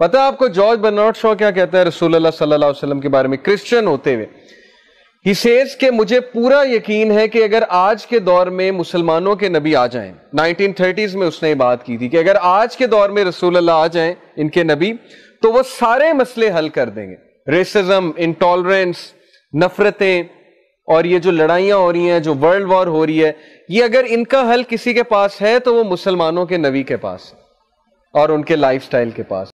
पता है आपको जॉर्ज बर्नॉट शॉ क्या कहता है रसूल सल्लल्लाहु अलैहि वसल्लम के बारे में क्रिश्चियन होते हुए ही सेज मुझे पूरा यकीन है कि अगर आज के दौर में मुसलमानों के नबी आ जाएं 1930s में उसने बात की थी कि अगर आज के दौर में रसूल अल्लाह आ जाएं इनके नबी तो वो सारे मसले हल कर देंगे रेसिज्म इंटॉलरेंस नफरतें और ये जो लड़ाइयां हो रही हैं जो वर्ल्ड वॉर हो रही है ये अगर इनका हल किसी के पास है तो वो मुसलमानों के नबी के पास और उनके लाइफस्टाइल के पास